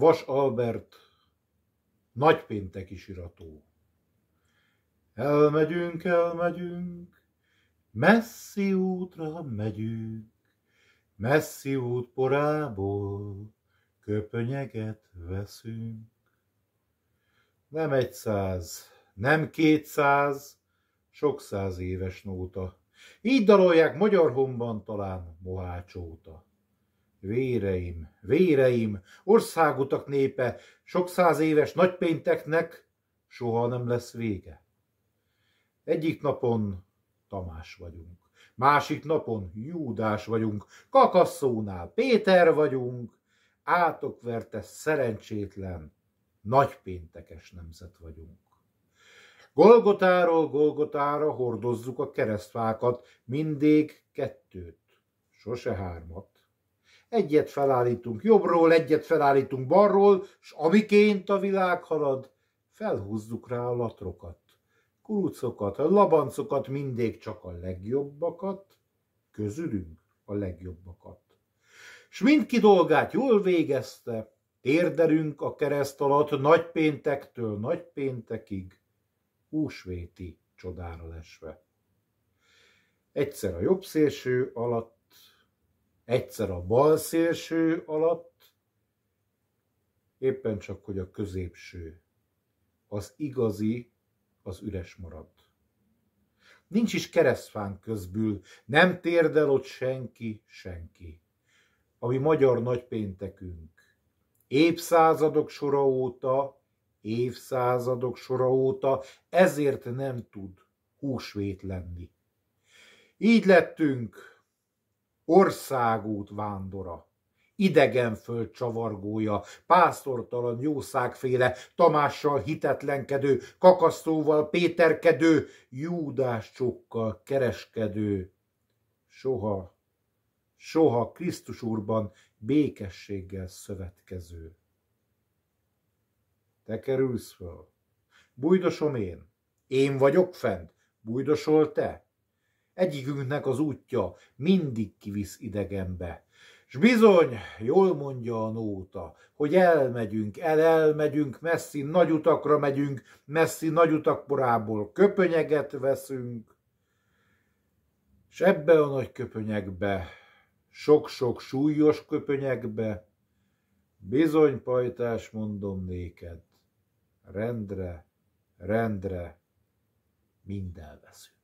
Vas Albert is irató. Elmegyünk, elmegyünk, messzi útra megyünk, messzi porából köpönyeget veszünk. Nem egy száz, nem kétszáz, sok száz éves nóta. Így dalolják Magyar Honban talán Mohács óta. Véreim, véreim, országutak népe, sok száz éves nagypénteknek soha nem lesz vége. Egyik napon Tamás vagyunk, másik napon Júdás vagyunk, Kakasszónál Péter vagyunk, átokverte szerencsétlen, nagypéntekes nemzet vagyunk. Golgotáról Golgotára hordozzuk a keresztfákat, mindig kettőt, sose hármat egyet felállítunk jobbról, egyet felállítunk balról, és amiként a világ halad, felhúzzuk rá a latrokat, kurucokat, a labancokat, mindig csak a legjobbakat, közülünk a legjobbakat. S mindki dolgát jól végezte, térderünk a kereszt alatt nagypéntektől nagypéntekig, húsvéti csodára lesve. Egyszer a jobb szélső alatt egyszer a bal szélső alatt, éppen csak, hogy a középső, az igazi, az üres maradt. Nincs is keresztfán közbül, nem térdel ott senki, senki. Ami magyar nagypéntekünk. Évszázadok sora óta, évszázadok sora óta, ezért nem tud húsvét lenni. Így lettünk országút vándora, idegenföld csavargója, pásztortalan jószágféle, Tamással hitetlenkedő, kakasztóval péterkedő, Júdás csokkal kereskedő. Soha, soha Krisztus úrban békességgel szövetkező. Te kerülsz föl. Bújdosom én. Én vagyok fent. Bújdosol te. Egyikünknek az útja mindig kivisz idegenbe. S bizony, jól mondja a nóta, hogy elmegyünk, el elmegyünk, messzi nagy utakra megyünk, messzi nagy porából köpönyeget veszünk, és ebbe a nagy köpönyekbe, sok-sok súlyos köpönyekbe, bizony pajtás mondom néked, rendre, rendre, minden veszünk.